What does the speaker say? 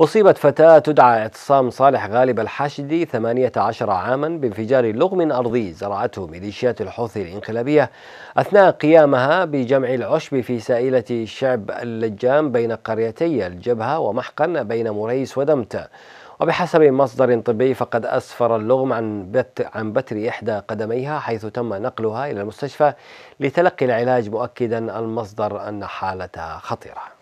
أصيبت فتاة تدعى اعتصام صالح غالب الحاشدي 18 عاما بانفجار لغم أرضي زرعته ميليشيات الحوثي الإنقلابية أثناء قيامها بجمع العشب في سائلة شعب اللجام بين قريتي الجبهة ومحقن بين مريس ودمت وبحسب مصدر طبي فقد أسفر اللغم عن بت عن بتر إحدى قدميها حيث تم نقلها إلى المستشفى لتلقي العلاج مؤكدا المصدر أن حالتها خطيرة